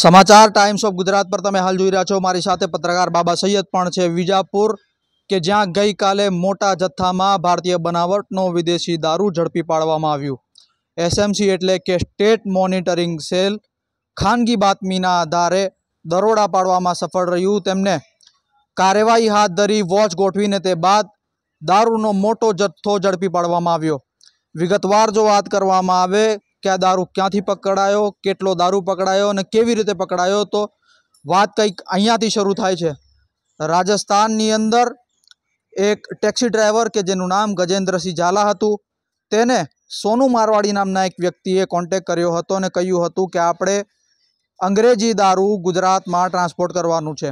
समाचार times of Gujarat પર તમે હાલ જોઈ રહ્યા છો મારી સાથે પત્રકાર બાબા સૈયદ પણ છે વિજાપુર કે જ્યાં ગઈ કાલે મોટો જથ્થામાં ભારતીય બનાવટનો વિદેશી દારૂ જડપી પાડવામાં આવ્યો એસએમસી એટલે કે સ્ટેટ મોનિટરિંગ સેલ ખાનગી બાતમીના આધારે દરોડા પાડવામાં સફળ રહ્યું તેમને કાર્યવાહી હાથ ધરી વોચ ગોઠવીને તે બાદ દારૂનો મોટો જથ્થો જડપી પાડવામાં આવ્યો विगतવાર જો વાત કરવામાં આવે ક્યા दारू ક્યાંથી પકડાયો કેટલો दारू પકડાયો અને કેવી રીતે પકડાયો તો વાત કઈ અહીંયાથી શરૂ થાય છે રાજસ્થાનની અંદર એક ટેક્સી ડ્રાઈવર કે જેનું નામ ગજેન્દ્રસિંહ જાલા હતું તેને સોનું મારવાડી નામના એક વ્યક્તિએ કોન્ટેક્ટ કર્યો હતો અને કહ્યું હતું કે આપણે અંગ્રેજી दारू ગુજરાતમાં ટ્રાન્સપોર્ટ કરવાનું છે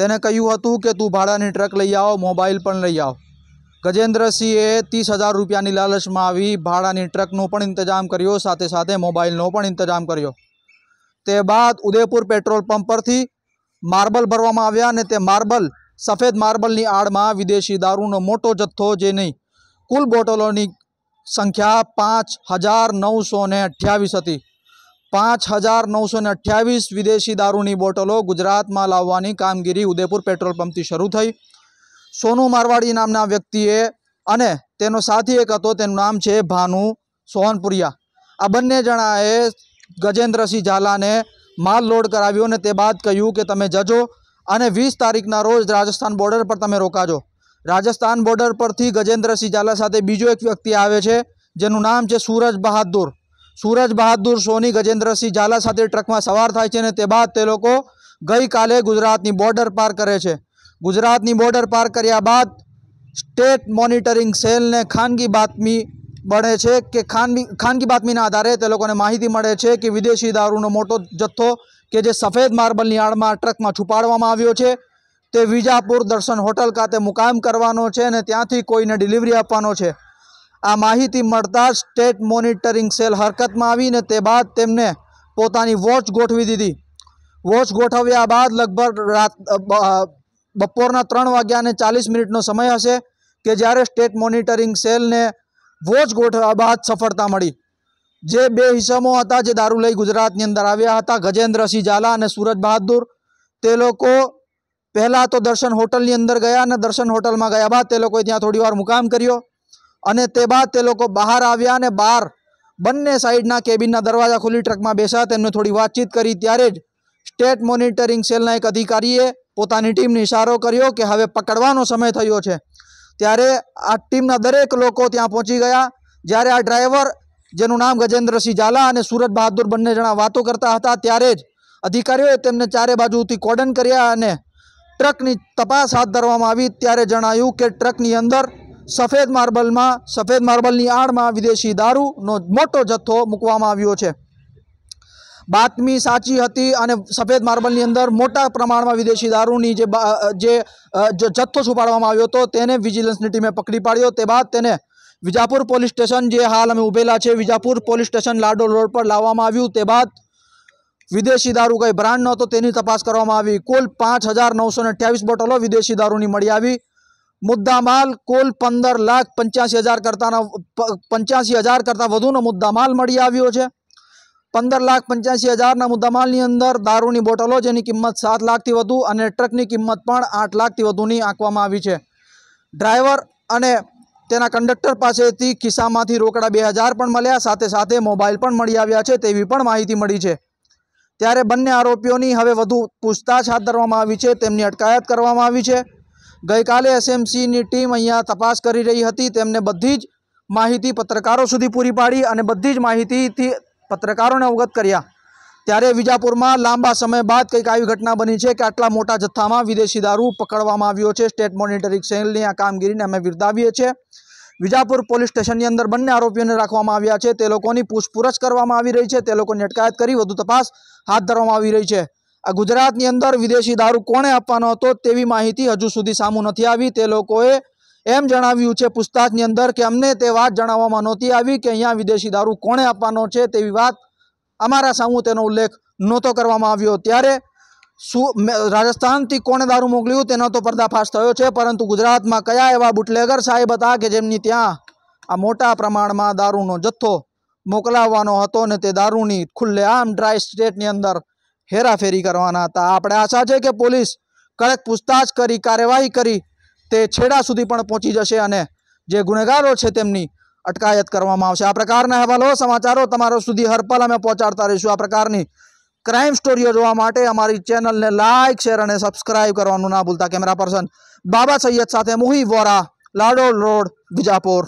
તેને કહ્યું હતું કે તું ભાડાની ટ્રક લઈ આવો મોબાઈલ પર લઈ આવો ગજેન્દ્રસિંહે ત્રીસ હજાર રૂપિયાની લાલચમાં આવી ભાડાની ટ્રકનો પણ ઇંતજામ કર્યો સાથે સાથે મોબાઈલનો પણ ઇંતજામ કર્યો તે બાદ ઉદયપુર પેટ્રોલ પંપ પરથી માર્બલ ભરવામાં આવ્યા અને તે માર્બલ સફેદ માર્બલની આડમાં વિદેશી દારૂનો મોટો જથ્થો જે નહીં કુલ બોટલોની સંખ્યા પાંચ હજાર નવસો ને અઠ્યાવીસ હતી પાંચ હજાર નવસો ને અઠ્યાવીસ વિદેશી દારૂની બોટલો ગુજરાતમાં લાવવાની કામગીરી ઉદયપુર પેટ્રોલ પંપથી શરૂ થઈ સોનુ મારવાડી નામના વ્યક્તિએ અને તેનો સાથી એક હતો તેનું નામ છે ભાનુ સોહનપુરિયા આ બંને જણાએ ગજેન્દ્રસિંહ ઝાલાને માલ લોડ કરાવ્યો અને તે બાદ કહ્યું કે તમે જજો અને વીસ તારીખના રોજ રાજસ્થાન બોર્ડર પર તમે રોકાજો રાજસ્થાન બોર્ડર પરથી ગજેન્દ્રસિંહ ઝાલા સાથે બીજો એક વ્યક્તિ આવે છે જેનું નામ છે સૂરજ બહાદુર સૂરજ બહાદુર સોની ગજેન્દ્રસિંહ ઝાલા સાથે ટ્રકમાં સવાર થાય છે અને તે બાદ તે લોકો ગઈકાલે ગુજરાતની બોર્ડર પાર કરે છે ગુજરાત ની બોર્ડર પાર કર્યા બાદ સ્ટેટ મોનિટરિંગ સેલ ને ખાનગી બાતમી બને છે કે ખાનગી ખાનગી બાતમી ના આધારે તે લોકો ને માહિતી મળે છે કે વિદેશી દારૂનો મોટો જથ્થો કે જે સફેદ માર્બલ નિયાર માં ટ્રક માં છુપાવવામાં આવ્યો છે તે વિજાપુર દર્શન હોટેલ ખાતે મુકામ કરવાનો છે અને ત્યાંથી કોઈ ને ડિલિવરી આપવાનો છે આ માહિતી મળતા સ્ટેટ મોનિટરિંગ સેલ હરકત માં આવી ને તે બાદ તેમણે પોતાની વોચ ગોઠવી દીધી વોચ ગોઠવ્યા બાદ લગભગ રાત બપોરના 3 વાગ્યા ને 40 મિનિટ નો સમય હશે કે જ્યારે સ્ટેટ મોનિટરિંગ સેલ ને વોચ ગોઠ આબાદ સફળતા મળી જે બે હિસામો હતા જે દારૂ લઈ ગુજરાત ની અંદર આવ્યા હતા ગજેન્દ્રસિંહ જાલા અને સુરજ બહાદુર તે લોકો પહેલા તો દર્શન હોટેલ ની અંદર ગયા અને દર્શન હોટેલ માં ગયા બાદ તે લોકો ત્યાં થોડીવાર મુકામ કર્યો અને તે બાદ તે લોકો બહાર આવ્યા અને બાર બન્ને સાઇડ ના કેબિન ના દરવાજા ખોલી ટ્રક માં બેસાત અને થોડી વાતચીત કરી ત્યારે જ સ્ટેટ મોનિટરિંગ સેલ ના એક અધિકારીએ પોતાની ટીમ નિશારો કર્યો કે હવે પકડવાનો સમય થયો છે ત્યારે આ ટીમના દરેક લોકો ત્યાં પહોંચી ગયા જ્યારે આ ડ્રાઈવર જેનું નામ ગજેન્દ્રસિંહ જાલા અને સુરત બહાદુર બનને જણા વાત કરતા હતા ત્યારે જ અધિકારીઓએ તેમને ચારે બાજુથી કોર્ડન કર્યા અને ટ્રકની તપાસ હાથ ધરવામાં આવી ત્યારે જણાયું કે ટ્રકની અંદર સફેદ માર્બલમાં સફેદ માર્બલની આડમાં વિદેશી દારૂનો મોટો જથ્થો મૂકવામાં આવ્યો છે બાતમી સાચી હતી અને સફેદ માર્બલની અંદર મોટા પ્રમાણમાં વિદેશી દારૂની જે જે જથ્થો સુપરવાળવામાં આવ્યો તો તેને વિજીલન્સની ટીમે પકડી પાડ્યો તે બાદ તેને વિજાપુર પોલીસ સ્ટેશન જે હાલ અમે ઉભેલા છે વિજાપુર પોલીસ સ્ટેશન લાડો રોડ પર લાવવામાં આવ્યો તે બાદ વિદેશી દારૂ ગઈ બ્રાન્ડનો તો તેની તપાસ કરવામાં આવી કુલ 5928 બોટલો વિદેશી દારૂની મળી આવી મુદ્દામાલ કુલ 1585000 કરતા 85000 કરતા વધુનો મુદ્દામાલ મળી આવ્યો છે 1585000 ના મુદ્દામાલની અંદર दारूની બોટલો જેની કિંમત 7 લાખ થી વધુ અને ટ્રક ની કિંમત પણ 8 લાખ થી વધુ ની આંકવામાં આવી છે ડ્રાઈવર અને તેના કંડક્ટર પાસે થી કિસ્સામાંથી રોકડા 2000 પણ મળ્યા સાથે સાથે મોબાઈલ પણ મળી આવ્યા છે તેવી પણ માહિતી મળી છે ત્યારે બંને આરોપીઓ ની હવે વધુ पूछताछ હાથ ધરવામાં આવી છે તેમની અટકાયત કરવામાં આવી છે ગઈકાલે એસએમસી ની ટીમ અહીંયા તપાસ કરી રહી હતી તેમણે બધી જ માહિતી પત્રકારો સુધી પૂરી પાડી અને બધી જ માહિતી થી પત્રકારોને અવગત કર્યા ત્યારે વિજાપુરમાં લાંબા સમય બાદ કંઈક આવી ઘટના બની છે કે આટલા મોટા જથ્થામાં વિદેશી દારૂ પકડવામાં આવ્યો છે સ્ટેટ મોનિટરિંગ સેલની આ કામગીરીને અમે બિરદાવીએ છીએ વિજાપુર પોલીસ સ્ટેશનની અંદર બંને આરોપીઓને રાખવામાં આવ્યા છે તે લોકોની પૂછપરછ કરવામાં આવી રહી છે તે લોકોની અટકાયત કરી વધુ તપાસ હાથ ધરવામાં આવી રહી છે આ ગુજરાતની અંદર વિદેશી દારૂ કોણે આપવાનો હતો તેવી માહિતી હજુ સુધી સામું નથી આવી તે લોકોએ એમ જણાવ્યું છે પૂછતાછની અંદર કે અમને તે વાત જણાવવામાં નહોતી આવી કે અહીંયા વિદેશી દારૂ કોણે આપવાનો છે તેવી વાત અમારા સામું તેનો ઉલ્લેખ નહોતો કરવામાં આવ્યો ત્યારે શું રાજસ્થાનથી કોણે દારૂ મોકલ્યું તેનો તો પર્દાફાશ થયો છે પરંતુ ગુજરાતમાં કયા એવા બુટલેગર સાહેબ હતા કે જેમની ત્યાં આ મોટા પ્રમાણમાં દારૂનો જથ્થો મોકલાવવાનો હતો ને તે દારૂની ખુલ્લેઆમ ડ્રાય સ્ટેટની અંદર હેરાફેરી કરવાના હતા આપણે આશા છે કે પોલીસ કડક પૂછતાછ કરી કાર્યવાહી કરી તે છેડા સુધી પણ પહોંચી જશે અને જે ગુનેગારો છે તેમની અટકાયત કરવામાં આવશે આ પ્રકારના અહેવાલો સમાચારો તમારા સુધી હરપલ અમે પહોંચાડતા રહીશું આ પ્રકારની ક્રાઇમ સ્ટોરીઓ જોવા માટે અમારી ચેનલને લાઇક શેર અને સબસ્ક્રાઇબ કરવાનું ના ભૂલતા કેમેરા પર્સન બાબા સૈયદ સાથે મુહી વોરા લાડોલ રોડ બીજાપુર